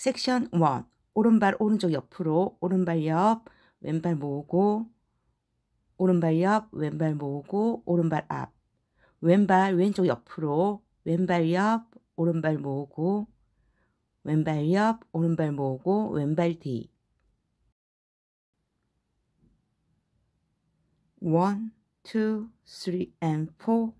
섹션 1 오른발 오른쪽 옆으로 오른발 옆 왼발 모으고 오른발 옆 왼발 모으고 오른발 앞 왼발 왼쪽 옆으로 왼발 옆 오른발 모으고 왼발 옆 오른발 모으고 왼발 뒤 1, 2, 3, and 4, 5,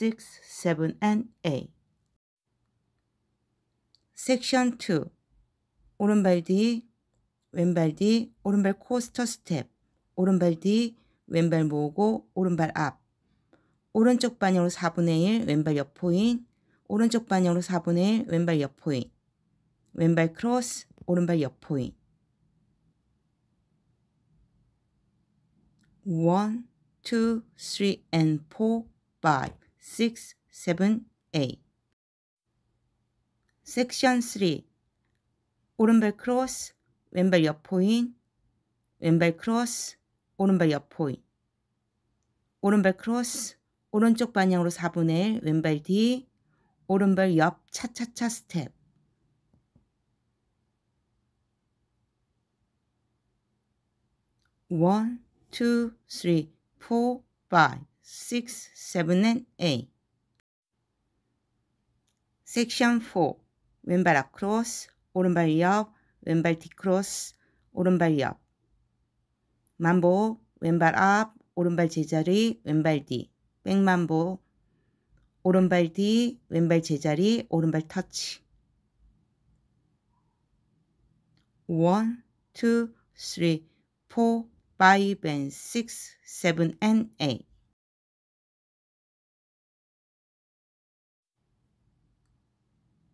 6, 7, and 8 섹션 2 오른발 뒤 왼발 뒤 오른발 코스터 스텝 오른발 뒤 왼발 모으고 오른발 앞 오른쪽 반영으로 4분의 1 왼발 옆 포인 오른쪽 반영으로 4분의 1 왼발 옆 포인 왼발 크로스 오른발 옆 포인 1, 2, 3, and 4, 5, 6, 7, 8 섹션 3 오른발 크로스 왼발 옆포인 왼발 크로스 오른발 옆포인 오른발 크로스 오른쪽 방향으로 4분의 1 왼발 뒤 오른발 옆 차차차 스텝 원, 투, 쓰리, 포, 파이, 식스, 세븐, 앤, 에잇 섹션 4 왼발 앞크로스, 오른발 옆, 왼발 뒤크로스, 오른발 옆. 만보, 왼발 앞, 오른발 제자리, 왼발 뒤. 백만보, 오른발 뒤, 왼발 제자리, 오른발 터치. 원, 투, 쓰리, 포, 파이브, 앤 식스, 세븐, 앤